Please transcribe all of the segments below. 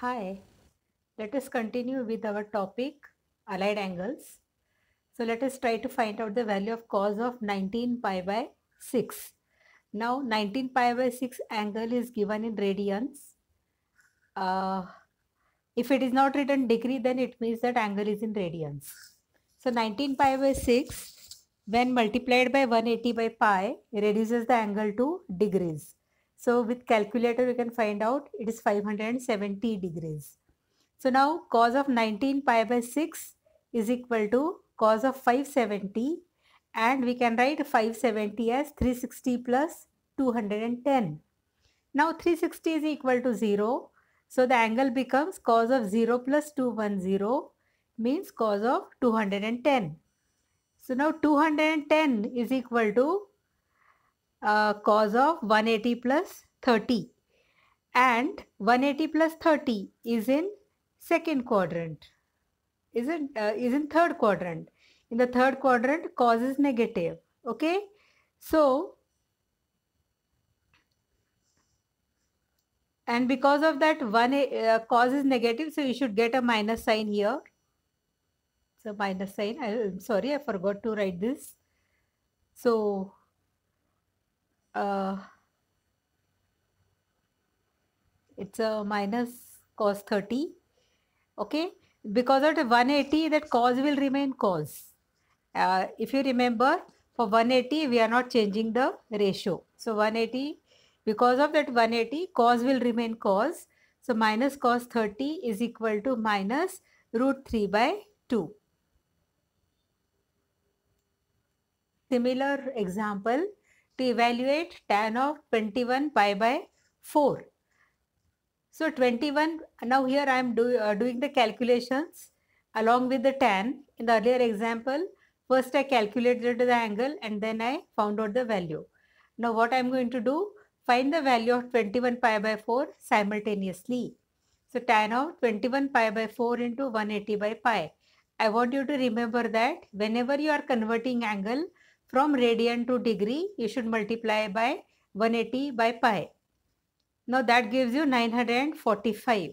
Hi, let us continue with our topic allied angles. So let us try to find out the value of cos of 19 pi by 6. Now 19 pi by 6 angle is given in radians. Uh, if it is not written degree then it means that angle is in radians. So 19 pi by 6 when multiplied by 180 by pi reduces the angle to degrees. So with calculator, we can find out it is 570 degrees. So now cos of 19 pi by 6 is equal to cos of 570 and we can write 570 as 360 plus 210. Now 360 is equal to 0. So the angle becomes cos of 0 plus 210 means cos of 210. So now 210 is equal to uh, cos of 180 plus 30 and 180 plus 30 is in second quadrant is not uh, is in third quadrant in the third quadrant cos is negative okay so and because of that one uh, cos is negative so you should get a minus sign here so minus sign I, am sorry i forgot to write this so uh, it's a minus cos 30 okay because of the 180 that cos will remain cos uh, if you remember for 180 we are not changing the ratio so 180 because of that 180 cos will remain cos so minus cos 30 is equal to minus root 3 by 2 similar example to evaluate tan of 21 pi by 4. So 21, now here I am do, uh, doing the calculations along with the tan. In the earlier example, first I calculated the angle and then I found out the value. Now what I am going to do, find the value of 21 pi by 4 simultaneously. So tan of 21 pi by 4 into 180 by pi. I want you to remember that whenever you are converting angle, from radian to degree, you should multiply by 180 by pi. Now that gives you 945.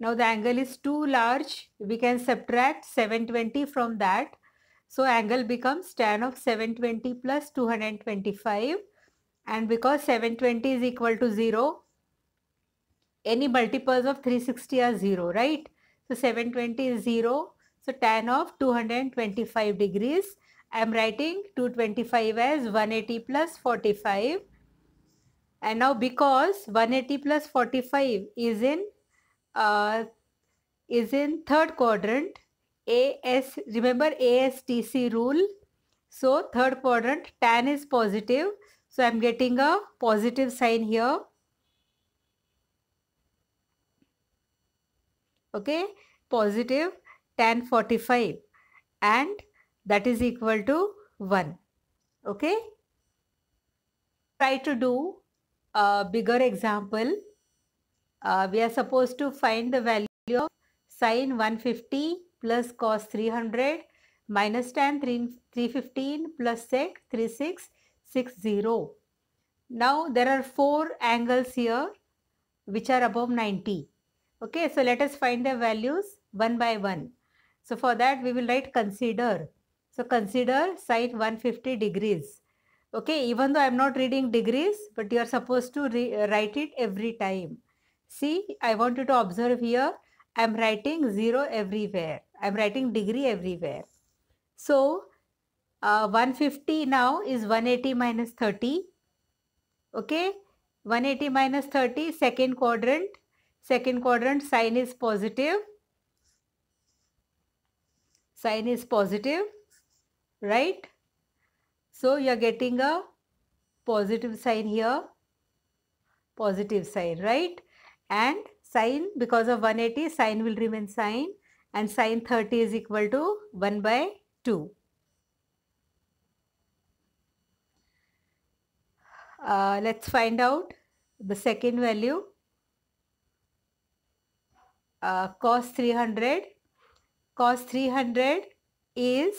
Now the angle is too large. We can subtract 720 from that. So angle becomes tan of 720 plus 225. And because 720 is equal to 0, any multiples of 360 are 0, right? So 720 is 0. So tan of 225 degrees I am writing 225 as 180 plus 45 and now because 180 plus 45 is in uh, is in third quadrant AS remember ASTC rule so third quadrant tan is positive so I am getting a positive sign here okay positive tan 45 and that is equal to 1 okay try to do a bigger example uh, we are supposed to find the value of sine 150 plus cos 300 minus tan 315 plus sec 3660 now there are four angles here which are above 90 okay so let us find the values one by one so for that we will write consider so consider sine 150 degrees. Okay, even though I am not reading degrees, but you are supposed to uh, write it every time. See, I want you to observe here, I am writing 0 everywhere. I am writing degree everywhere. So, uh, 150 now is 180 minus 30. Okay, 180 minus 30, second quadrant. Second quadrant, sign is positive. Sign is positive right? So you are getting a positive sign here, positive sign, right? And sine because of 180, sine will remain sine and sine 30 is equal to 1 by 2. Uh, let's find out the second value. Uh, cos 300. Cos 300 is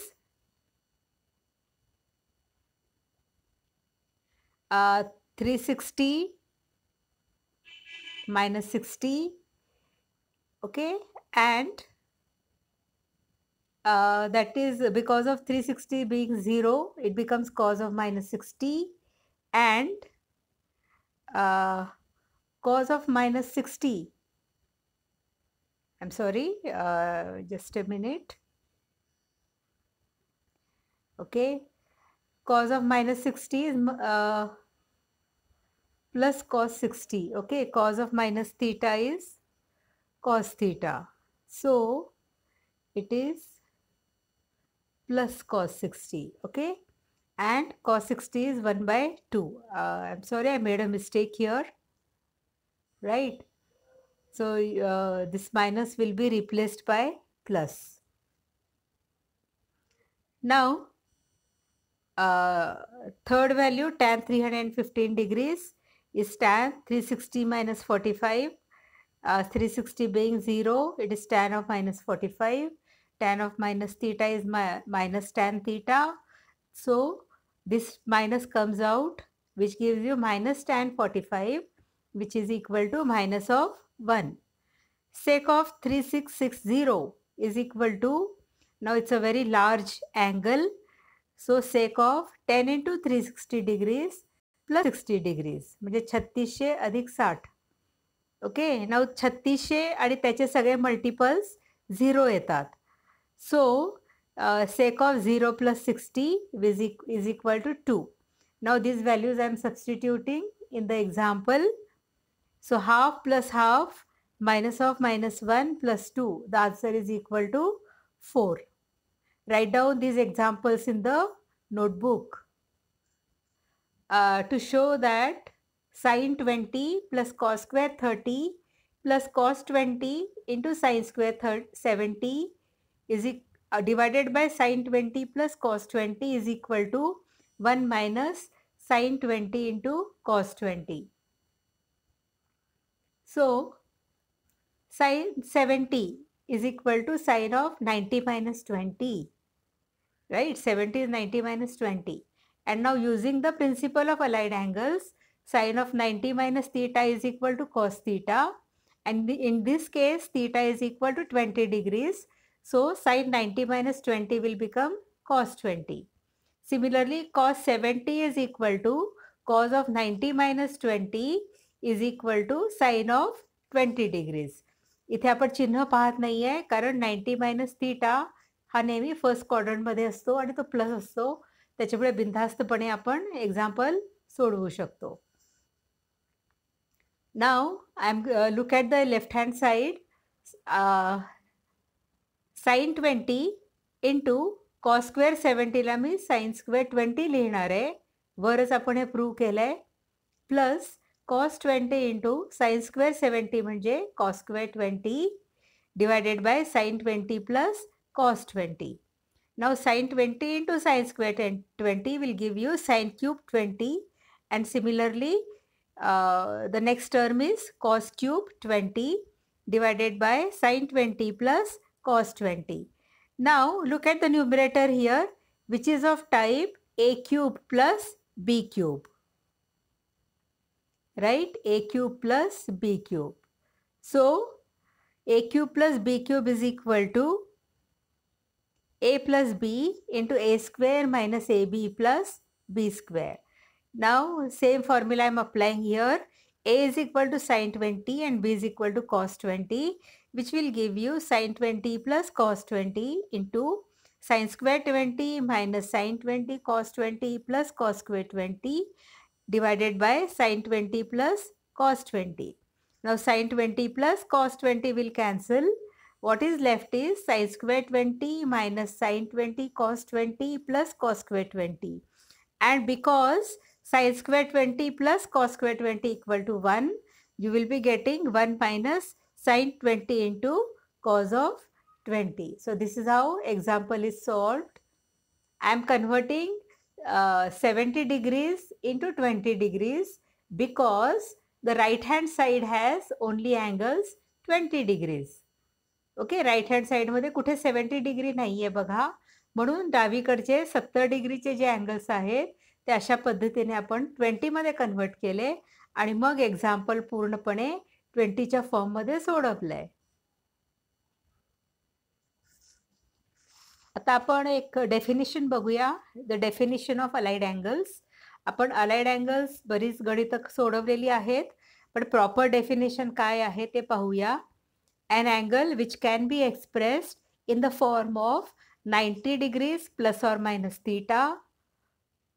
360 minus 60 okay and uh, that is because of 360 being 0 it becomes cos of minus 60 and uh, cos of minus 60 I'm sorry uh, just a minute okay cos of minus 60 is uh, plus cos 60. Okay, cos of minus theta is cos theta. So, it is plus cos 60. Okay, and cos 60 is 1 by 2. Uh, I'm sorry, I made a mistake here. Right. So, uh, this minus will be replaced by plus. Now, uh, third value tan 315 degrees is tan 360 minus 45 uh, 360 being 0 it is tan of minus 45 tan of minus theta is minus tan theta so this minus comes out which gives you minus tan 45 which is equal to minus of 1 sec of 3660 is equal to now it's a very large angle so sec of 10 into 360 degrees plus sixty degrees म्हणजे छत्तीसशे अधिक साठ okay नाव छत्तीसशे आणि त्याचे सगळे multiples zero so sec of zero plus sixty is is equal to to now these values I am substituting in the example so half plus half minus of minus one plus two the answer is equal to four write down these examples in the notebook Uh, to show that sine 20 plus cos square 30 plus cos 20 into sine square 70 is e uh, divided by sine 20 plus cos 20 is equal to 1 minus sine 20 into cos 20. So, sine 70 is equal to sine of 90 minus 20, right? 70 is 90 minus 20. And now using the principle of allied angles, sine of 90 minus theta is equal to cos theta. And in this case, theta is equal to 20 degrees. So, sine 90 minus 20 will become cos 20. Similarly, cos 70 is equal to cos of 90 minus 20 is equal to sine of 20 degrees. इथे आपण चिन्ह पाहत नाही कारण 90 minus theta हा नेहमी quadrant क्वाड्रंटमध्ये असतो आणि तो प्लस असतो त्याच्यामुळे बिनधास्तपणे आपण एक्झाम्पल सोडवू शकतो now I am look at the left hand side sine twenty into cos square सेवन्टीला मी साईन स्क्वेअर ट्वेंटी लिहिणार आहे वरच आपण हे प्रूव्ह केलं आहे plus cos twenty into sine square seventy म्हणजे cos square twenty divided by sine twenty plus cos twenty Now sine 20 into sine square 20 will give you sine cube 20 and similarly uh, the next term is cos cube 20 divided by sine 20 plus cos 20. Now look at the numerator here which is of type a cube plus b cube. Right? a cube plus b cube. So a cube plus b cube is equal to a plus b into a square minus ab plus b square. Now same formula I am applying here. a is equal to sine 20 and b is equal to cos 20 which will give you sine 20 plus cos 20 into sine square 20 minus sine 20 cos 20 plus cos square 20 divided by sine 20 plus cos 20. Now sine 20 plus cos 20 will cancel what is left is sine square 20 minus sine 20 cos 20 plus cos square 20. And because sine square 20 plus cos square 20 equal to 1, you will be getting 1 minus sine 20 into cos of 20. So this is how example is solved. I am converting uh, 70 degrees into 20 degrees because the right hand side has only angles 20 degrees. Okay right hand साईडमध्ये कुठे seventy degree नाहीये बघा म्हणून डावीकडचे सत्तर डिग्रीचे जे angles आहेत ते अशा पद्धतीने आपण ट्वेंटीमध्ये कन्वर्ट केले आणि मग एक्झाम्पल पूर्णपणे ट्वेंटीच्या फॉर्ममध्ये मध्ये आहे आता आपण एक डेफिनेशन बघूया the definition of allied angles आपण अलाइड अँगल्स बरीच गणित सोडवलेली आहेत पण प्रॉपर डेफिनेशन काय आहे ते पाहूया an angle which can be expressed in the form of 90 degrees plus or minus theta,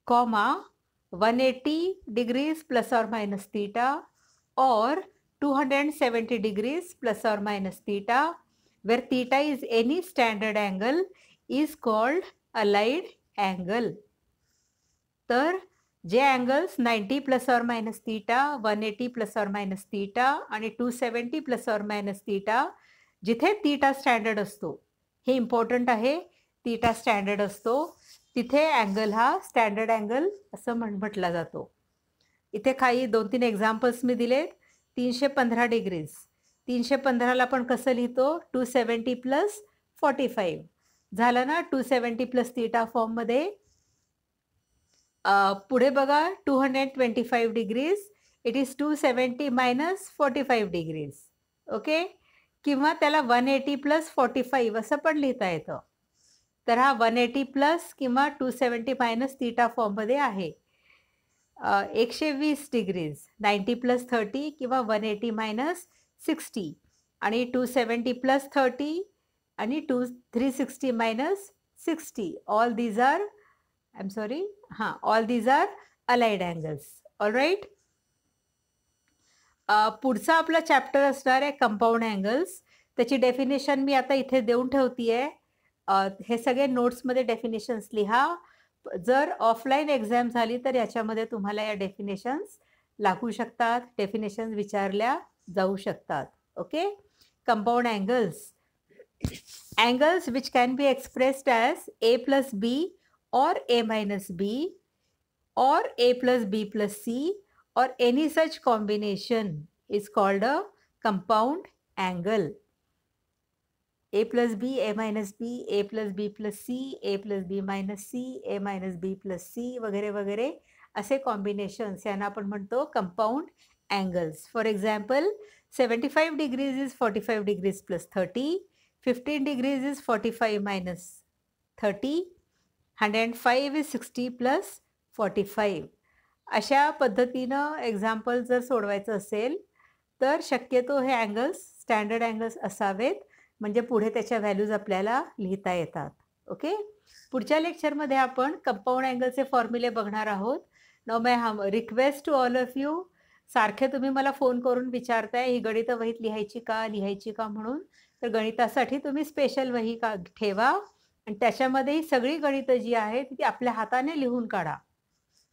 comma 180 degrees plus or minus theta or 270 degrees plus or minus theta where theta is any standard angle is called allied angle. तर जे angles ninety plus or minus theta eighty plus or minus theta आणि two 270 plus or minus theta जिथे theta standard असतो हे important आहे theta standard असतो तिथे angle हा स्टँडर्ड अँगल असं म्हण म्हटला जातो इथे काही दोन तीन एक्झाम्पल्स मी दिलेत तीनशे पंधरा डिग्रीज तीनशे पंधराला आपण कसं लिहितो two seventy plus forty five झालं ना टू सेवन्टी प्लस थीटा फॉर्ममध्ये पुढे बघा two hundred twenty five degrees it is two seventy minus forty five degrees okay किंवा त्याला one eighty plus forty five असं पण लिहिता येतं तर हा वन एटी प्लस किंवा टू सेवन्टी मायनस तीटा फॉर्ममध्ये आहे एकशे वीस डिग्रीज नाईन्टी प्लस थर्टी किंवा वन एटी मायनस सिक्स्टी आणि टू सेवन्टी प्लस थर्टी आणि two three sixty minus sixty all these are I'm sorry. Huh, all these are allied angles all right पुढचा आपला chapter असणार आहे compound angles त्याची definition मी आता इथे देऊन आहे uh, हे सगळे नोट्समध्ये डेफिनेशन्स लिहा जर ऑफलाईन एक्झाम झाली तर याच्यामध्ये तुम्हाला या डेफिनेशन्स लागू शकतात डेफिनेशन्स विचारल्या जाऊ शकतात okay compound angles angles which can be expressed as A plus B or a minus b or a plus b plus c or any such combination is called a compound angle. a plus b, a minus b, a plus b plus c, a plus b minus c, a minus b plus c वगैरे वगैरे असे combinations यांना आपण म्हणतो compound angles for example seventy five degrees is forty five degrees plus thirty fifteen degrees is forty five minus thirty hundred and five is sixty plus forty five अशा पद्धतीनं example जर सोडवायचं असेल तर शक्यतो हे अँगल्स स्टँडर्ड अँगल्स असावेत म्हणजे पुढे त्याच्या व्हॅल्यूज आपल्याला लिहिता येतात ओके पुढच्या लेक्चरमध्ये आपण कंपाऊंड अँगलचे फॉर्म्युले बघणार आहोत नो मॅ हा request to all of you सारखे तुम्ही मला फोन करून विचारताय ही गणित वहीत लिहायची का लिहायची का म्हणून तर गणितासाठी तुम्ही स्पेशल वही का ठेवा आणि त्याच्यामध्येही सगळी गणितं जी आहेत ती आपल्या हाताने लिहून काढा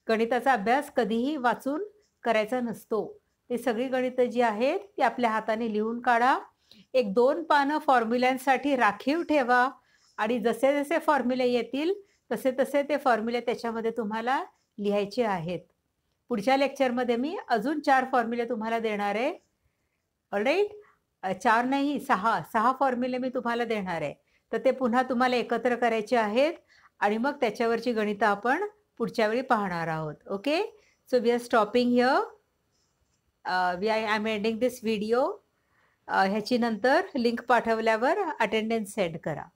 गणिताचा अभ्यास कधीही वाचून करायचा नसतो ते सगळी गणितं जी आहेत ती आपल्या हाताने लिहून काढा एक दोन पानं फॉर्म्युल्यांसाठी राखीव ठेवा आणि जसे जसे फॉर्म्युले येतील तसे तसे ते फॉर्म्युले त्याच्यामध्ये तुम्हाला लिहायचे आहेत पुढच्या लेक्चरमध्ये मी अजून चार फॉर्म्युले तुम्हाला देणार आहे ऑलराईट चार नाही सहा सहा फॉर्म्युले मी तुम्हाला देणार आहे तर ते पुन्हा तुम्हाला एकत्र करायचे आहेत आणि मग त्याच्यावरची गणितं आपण पुढच्या वेळी पाहणार आहोत okay so we are stopping here we I I am ending this video ह्याची नंतर लिंक पाठवल्यावर अटेंडन्स सेंड करा